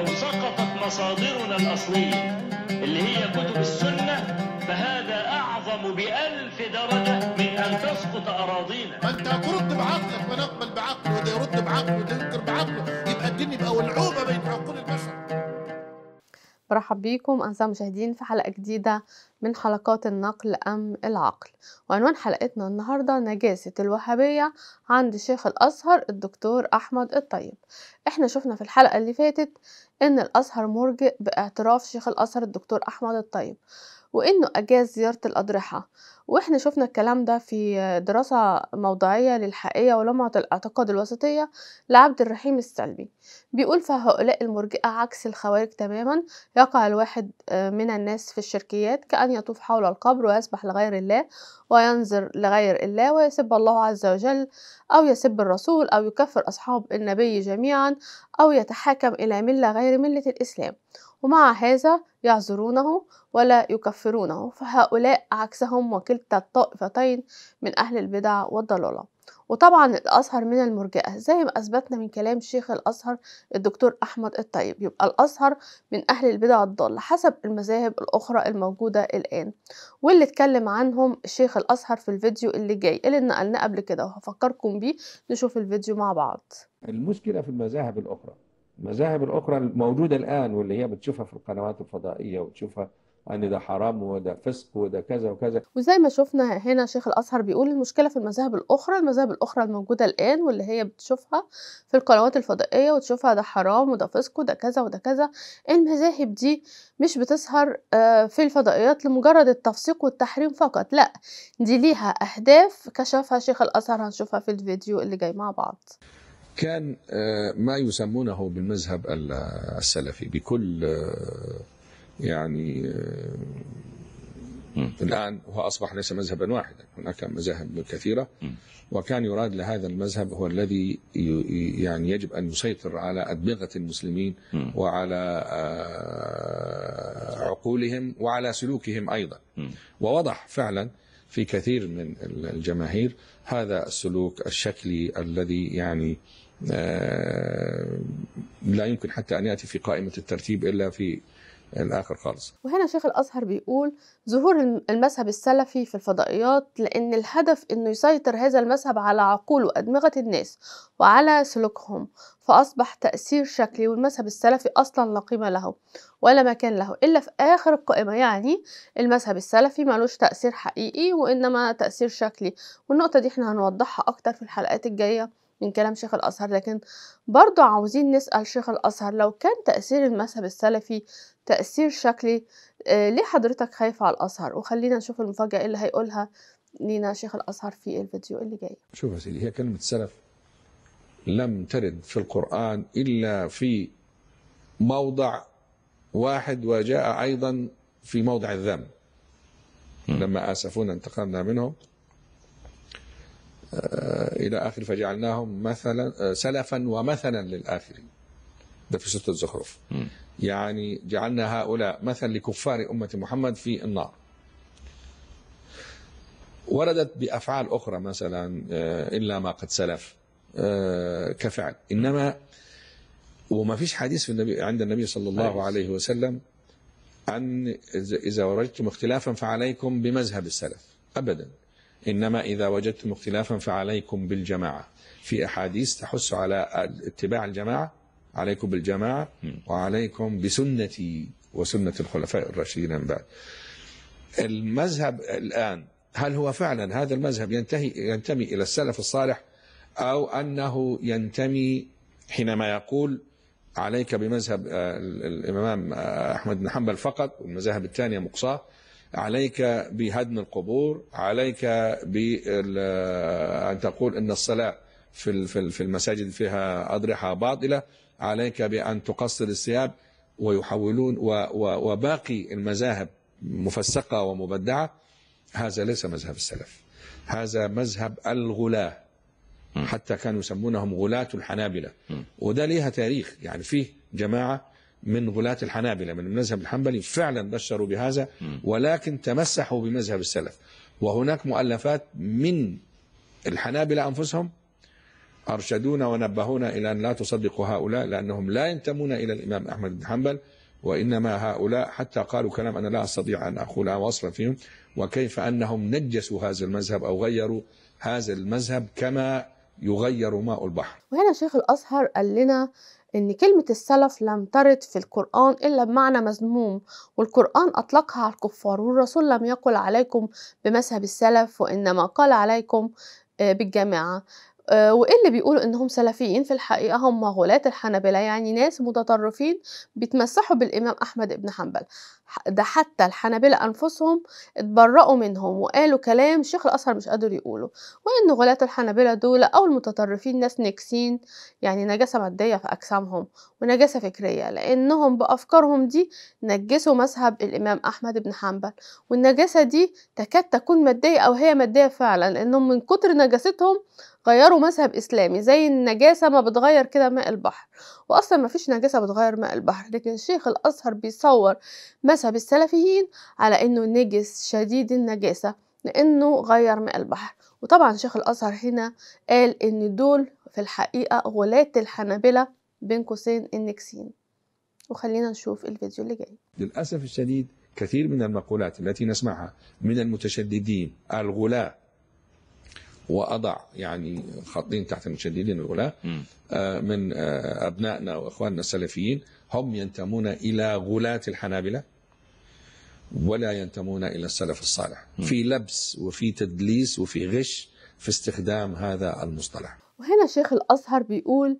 لو سقطت مصادرنا الأصلية اللي هي كتب السنة فهذا أعظم بألف درجة من أن تسقط أراضينا ما أنت ترد بعقلك ونقبل بعقله وده يرد بعقله وده ينكر بعقله يبقى الدنيا بقى ولعوبة بين عقول البشر برحب بيكم أعزائي المشاهدين في حلقة جديدة من حلقات النقل أم العقل وعنوان حلقتنا النهاردة نجاسة الوهابية عند شيخ الأزهر الدكتور أحمد الطيب احنا شفنا في الحلقة اللي فاتت إن الأزهر مرجئ باعتراف شيخ الأزهر الدكتور أحمد الطيب وإنه أجاز زيارة الأضرحة وإحنا شفنا الكلام ده في دراسة موضعية للحقيقة ولمعة الاعتقاد الوسطية لعبد الرحيم السلبي بيقول فهؤلاء المرجئة عكس الخوارج تماما يقع الواحد آه، من الناس في الشركيات كأن يطوف حول القبر ويسبح لغير الله وينظر لغير الله ويسب الله عز وجل أو يسب الرسول أو يكفر أصحاب النبي جميعا أو يتحاكم إلى ملة غير ملة الإسلام ومع هذا يعذرونه ولا يكفرونه فهؤلاء عكسهم وكلتا الطائفتين من أهل البدع والضلالة وطبعا الأزهر من المرجئة زي ما أثبتنا من كلام شيخ الأزهر الدكتور أحمد الطيب يبقى الأزهر من أهل البدع الضالة حسب المذاهب الأخرى الموجودة الآن واللي اتكلم عنهم شيخ الأزهر في الفيديو اللي جاي اللي نقلناه قبل كده وهفكركم بيه نشوف الفيديو مع بعض المشكلة في المذاهب الأخرى المذاهب الأخرى الموجودة الآن واللي هي بتشوفها في القنوات الفضائية وتشوفها أن ده حرام وده فسق وده كذا وكذا وزي ما شفنا هنا شيخ الأزهر بيقول المشكلة في المذاهب الأخرى المذاهب الأخرى الموجودة الآن واللي هي بتشوفها في القنوات الفضائية وتشوفها ده حرام وده فسق وده كذا وده كذا المذاهب دي مش بتظهر آه، في الفضائيات لمجرد التفسيق والتحريم فقط لا دي ليها أهداف كشفها شيخ الأزهر هنشوفها في الفيديو اللي جاي مع بعض كان آه، ما يسمونه بالمذهب السلفي بكل آه، يعني آه، الآن هو أصبح ليس مذهبا واحدا هناك مذاهب كثيرة وكان يراد لهذا المذهب هو الذي يعني يجب أن يسيطر على أدمغة المسلمين وعلى عقولهم وعلى سلوكهم أيضا ووضح فعلا في كثير من الجماهير هذا السلوك الشكلي الذي يعني آه، لا يمكن حتى أن يأتي في قائمة الترتيب إلا في الاخر خالص وهنا شيخ الازهر بيقول ظهور المذهب السلفي في الفضائيات لان الهدف انه يسيطر هذا المذهب على عقول وادمغه الناس وعلى سلوكهم فاصبح تاثير شكلي والمذهب السلفي اصلا لا قيمه له ولا مكان له الا في اخر القائمه يعني المذهب السلفي ملوش تاثير حقيقي وانما تاثير شكلي والنقطه دي احنا هنوضحها اكتر في الحلقات الجايه من كلام شيخ الأزهر لكن برضو عاوزين نسأل شيخ الأزهر لو كان تأثير المذهب السلفي تأثير شكلي آه، ليه حضرتك خايفة على الأزهر وخلينا نشوف المفاجأة إيه اللي هيقولها لينا شيخ الأزهر في الفيديو اللي جاي شوف يا سيدي هي كلمة سلف لم ترد في القرآن إلا في موضع واحد وجاء أيضا في موضع الذم لما آسفونا انتقمنا منهم آه، إلى آخر فجعلناهم مثلا آه، سلفا ومثلا للآخرين ده في سورة الزخرف يعني جعلنا هؤلاء مثلا لكفار أمة محمد في النار وردت بأفعال أخرى مثلا آه، إلا ما قد سلف كفعل إنما وما فيش حديث في النبي عند النبي صلى الله عليه وسلم أن إذا وجدتم اختلافا فعليكم بمذهب السلف أبدا إنما إذا وجدتم اختلافا فعليكم بالجماعة في أحاديث تحث على اتباع الجماعة عليكم بالجماعة وعليكم بسنتي وسنة الخلفاء الراشدين من بعد المذهب الآن هل هو فعلا هذا المذهب ينتهي ينتمي إلى السلف الصالح أو أنه ينتمي حينما يقول عليك بمذهب الإمام أحمد بن حنبل فقط والمذاهب الثانية مقصاه عليك بهدم القبور عليك بأن آه، تقول أن الصلاة في في المساجد فيها أضرحة باطلة عليك بأن تقصر الثياب ويحولون وباقي المذاهب مفسقة ومبدعة هذا ليس مذهب السلف هذا مذهب الغلاة حتى كانوا يسمونهم غلاة الحنابلة وده ليها تاريخ يعني فيه جماعة من غلاة الحنابلة من المذهب الحنبلي فعلا بشروا بهذا ولكن تمسحوا بمذهب السلف وهناك مؤلفات من الحنابلة أنفسهم أرشدونا ونبهونا إلى أن لا تصدقوا هؤلاء لأنهم لا ينتمون إلى الإمام أحمد بن حنبل وإنما هؤلاء حتى قالوا كلام أنا لا أستطيع أن أقولها واصلا فيهم وكيف أنهم نجسوا هذا المذهب أو غيروا هذا المذهب كما يغير ماء البحر وهنا شيخ الأزهر قال لنا إن كلمة السلف لم ترد في القرآن إلا بمعنى مذموم والقرآن أطلقها على الكفار والرسول لم يقل عليكم بمذهب السلف وإنما قال عليكم آه، بالجماعة آه، وايه اللي بيقولوا انهم سلفيين في الحقيقه هم غلاة الحنابلة يعني ناس متطرفين بيتمسحوا بالامام احمد ابن حنبل ده حتى الحنابلة انفسهم اتبرأوا منهم وقالوا كلام شيخ الازهر مش قادر يقوله وان غلاة الحنابلة دول او المتطرفين ناس نكسين يعني نجاسة مادية في اجسامهم ونجاسة فكرية لانهم بافكارهم دي نجسوا مذهب الامام احمد ابن حنبل والنجاسة دي تكاد تكون مادية او هي مادية فعلا لانهم من كتر نجاستهم غيروا مذهب اسلامي زي النجاسه ما بتغير كده ماء البحر واصلا ما فيش نجاسه بتغير ماء البحر لكن شيخ الازهر بيصور مذهب السلفيين على انه نجس شديد النجاسه لانه غير ماء البحر وطبعا شيخ الازهر هنا قال ان دول في الحقيقه غلاة الحنابله بين قوسين النكسين وخلينا نشوف الفيديو اللي جاي للاسف الشديد كثير من المقولات التي نسمعها من المتشددين الغلاة واضع يعني خاطين تحت المشددين الغلاة من آه، ابنائنا واخواننا السلفيين هم ينتمون الى غلاة الحنابلة ولا ينتمون الى السلف الصالح في لبس وفي تدليس وفي غش في استخدام هذا المصطلح وهنا شيخ الازهر بيقول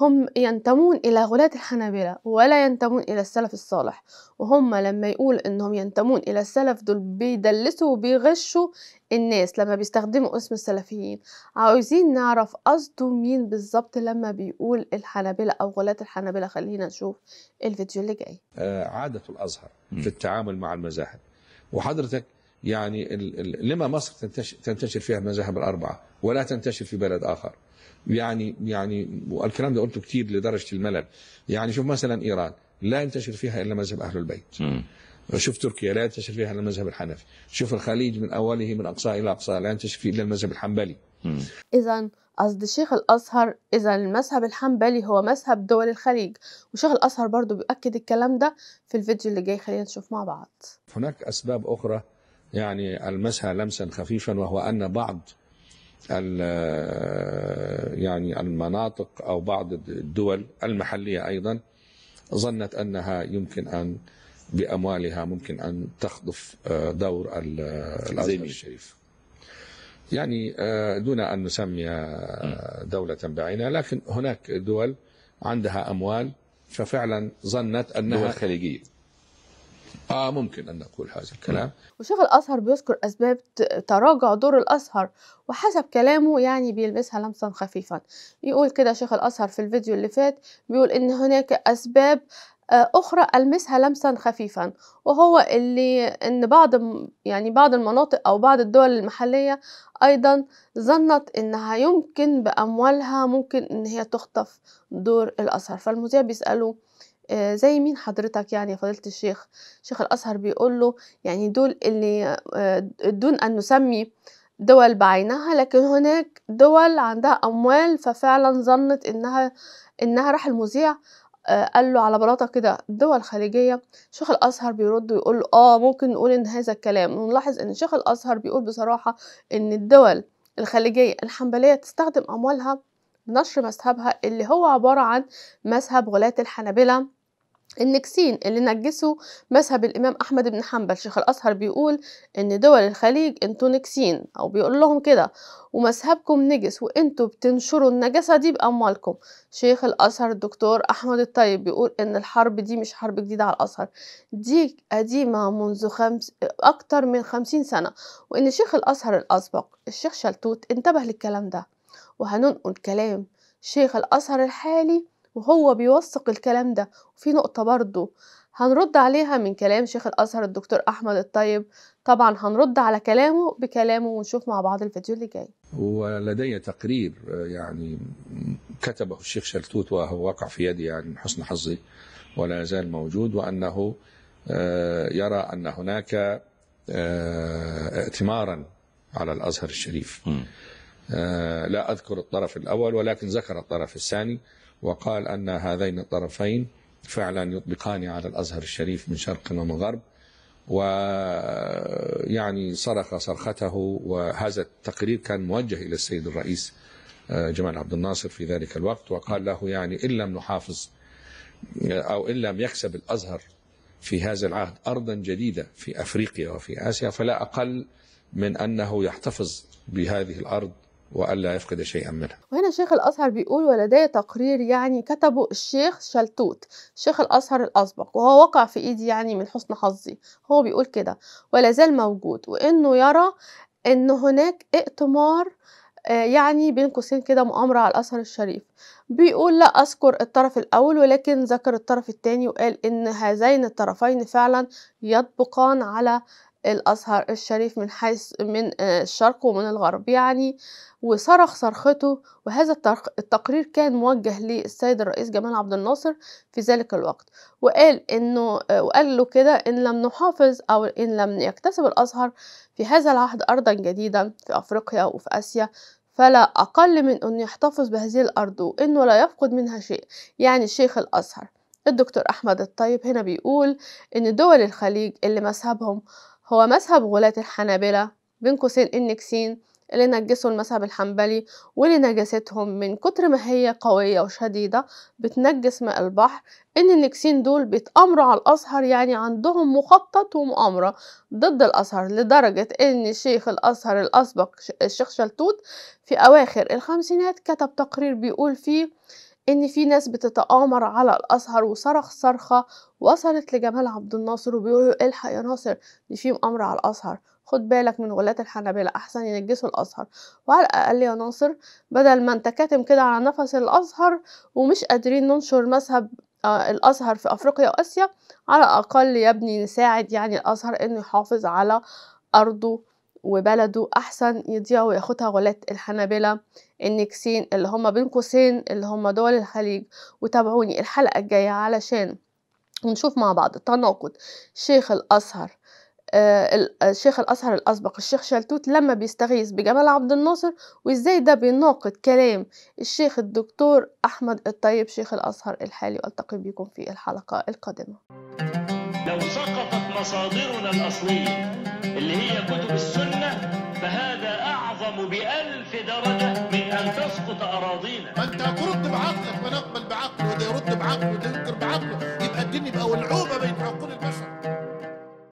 هم ينتمون إلى غلاة الحنابلة ولا ينتمون إلى السلف الصالح وهم لما يقول إنهم ينتمون إلى السلف دول بيدلسوا وبيغشوا الناس لما بيستخدموا اسم السلفيين عاوزين نعرف قصده مين بالظبط لما بيقول الحنابلة أو غلاة الحنابلة خلينا نشوف الفيديو اللي جاي آه، عادة الأزهر في التعامل مع المذاهب وحضرتك يعني لما مصر تنتشر فيها المذاهب الأربعة ولا تنتشر في بلد آخر يعني يعني والكلام ده قلته كتير لدرجه الملل يعني شوف مثلا ايران لا ينتشر فيها الا مذهب اهل البيت شوف تركيا لا ينتشر فيها الا المذهب الحنفي شوف الخليج من اوله من اقصاه الى اقصاه لا ينتشر فيه الا المذهب الحنبلي اذا قصد شيخ الازهر اذا المذهب الحنبلي هو مذهب دول الخليج وشيخ الازهر برضه بيؤكد الكلام ده في الفيديو اللي جاي خلينا نشوف مع بعض هناك اسباب اخرى يعني المسها لمسا خفيفا وهو ان بعض يعني المناطق أو بعض الدول المحلية أيضا ظنت أنها يمكن أن بأموالها ممكن أن تخطف آه، دور الأزهر الشريف يعني آه، دون أن نسمي آه، دولة بعينها لكن هناك دول عندها أموال ففعلا ظنت أنها دول خليجية آه ممكن أن نقول هذا الكلام وشيخ الأزهر بيذكر أسباب تراجع دور الأزهر وحسب كلامه يعني بيلبسها لمسا خفيفا يقول كده شيخ الأزهر في الفيديو اللي فات بيقول إن هناك أسباب آه، أخرى ألمسها لمسا خفيفا وهو اللي إن بعض يعني بعض المناطق أو بعض الدول المحلية أيضا ظنت إنها يمكن بأموالها ممكن إن هي تخطف دور الأزهر فالمذيع بيسأله آه، زي مين حضرتك يعني فضيلة الشيخ شيخ الأزهر بيقول له يعني دول اللي آه، دون أن نسمي دول بعينها لكن هناك دول عندها أموال ففعلا ظنت إنها إنها راح المذيع آه، قال له على بلاطة كده دول خليجية شيخ الأزهر بيرد ويقول له آه ممكن نقول إن هذا الكلام ونلاحظ إن شيخ الأزهر بيقول بصراحة إن الدول الخليجية الحنبلية تستخدم أموالها نشر مذهبها اللي هو عبارة عن مذهب غلاة الحنابلة النكسين اللي نجسه مذهب الإمام أحمد بن حنبل شيخ الأزهر بيقول إن دول الخليج أنتوا نكسين أو بيقول لهم كده ومذهبكم نجس وأنتوا بتنشروا النجاسة دي بأموالكم شيخ الأزهر الدكتور أحمد الطيب بيقول إن الحرب دي مش حرب جديدة على الأزهر دي قديمة منذ خمس أكتر من خمسين سنة وإن شيخ الأزهر الأسبق الشيخ شلتوت انتبه للكلام ده وهننقل كلام شيخ الأزهر الحالي وهو بيوثق الكلام ده وفي نقطة برضو هنرد عليها من كلام شيخ الأزهر الدكتور أحمد الطيب طبعا هنرد على كلامه بكلامه ونشوف مع بعض الفيديو اللي جاي ولدي تقرير يعني كتبه الشيخ شلتوت وهو وقع في يدي يعني من حسن حظي ولا يزال موجود وأنه آه، يرى أن هناك ائتمارا آه، على الأزهر الشريف آه، لا أذكر الطرف الأول ولكن ذكر الطرف الثاني وقال أن هذين الطرفين فعلا يطبقان على الأزهر الشريف من شرق ومن غرب ويعني صرخ صرخته وهذا التقرير كان موجه إلى السيد الرئيس آه، جمال عبد الناصر في ذلك الوقت وقال له يعني إن لم نحافظ آه، أو إن لم يكسب الأزهر في هذا العهد أرضا جديدة في أفريقيا وفي آسيا فلا أقل من أنه يحتفظ بهذه الأرض والا يفقد شيئا منها. وهنا شيخ الازهر بيقول ولدي تقرير يعني كتبه الشيخ شلتوت شيخ الازهر الاسبق وهو وقع في ايدي يعني من حسن حظي هو بيقول كده ولا زال موجود وانه يرى ان هناك ائتمار آه، يعني بين قوسين كده مؤامرة على الأزهر الشريف بيقول لا أذكر الطرف الأول ولكن ذكر الطرف الثاني وقال إن هذين الطرفين فعلا يطبقان على الأزهر الشريف من حيث من آه، الشرق ومن الغرب يعني وصرخ صرخته وهذا التقرير كان موجه للسيد الرئيس جمال عبد الناصر في ذلك الوقت وقال انه آه، وقال له كده ان لم نحافظ او ان لم يكتسب الازهر في هذا العهد ارضا جديده في افريقيا وفي اسيا فلا اقل من ان يحتفظ بهذه الارض وانه لا يفقد منها شيء يعني شيخ الازهر الدكتور احمد الطيب هنا بيقول ان دول الخليج اللي مذهبهم هو مذهب غلاة الحنابلة بين قوسين النكسين اللي نجسوا المذهب الحنبلي واللي نجستهم من كتر ما هي قوية وشديدة بتنجس ماء البحر إن النكسين دول بيتأمروا على الأزهر يعني عندهم مخطط ومؤامرة ضد الأزهر لدرجة إن شيخ الأزهر الأسبق الشيخ شلتوت في أواخر الخمسينات كتب تقرير بيقول فيه إن في ناس بتتآمر على الأزهر وصرخ صرخة وصلت لجمال عبد الناصر وبيقولوا إيه الحق يا ناصر دي في مؤامرة على الأزهر خد بالك من غلات الحنابلة أحسن ينجسوا الأزهر وعلى الأقل يا ناصر بدل ما انت كاتم كده على نفس الأزهر ومش قادرين ننشر مذهب آه، الأزهر في أفريقيا وآسيا على الأقل يا ابني نساعد يعني الأزهر إنه يحافظ على أرضه وبلده احسن يضيع وياخدها غلات الحنابلة النكسين اللي هما بين قوسين اللي هما دول الخليج وتابعوني الحلقة الجاية علشان ونشوف مع بعض تناقض شيخ الازهر آه الشيخ آه، الازهر الاسبق الشيخ شلتوت لما بيستغيث بجمال عبد الناصر وازاي ده بيناقض كلام الشيخ الدكتور احمد الطيب شيخ الازهر الحالي والتقي بكم في الحلقه القادمه لو سقطت مصادرنا الاصليه اللي هي كتب السنة فهذا أعظم بألف درجة من أن تسقط أراضينا أنت هترد بعقلك ونقبل بعقله وده يرد بعقله وده ينكر بعقله يبقى الدنيا بقى ولعوبة بين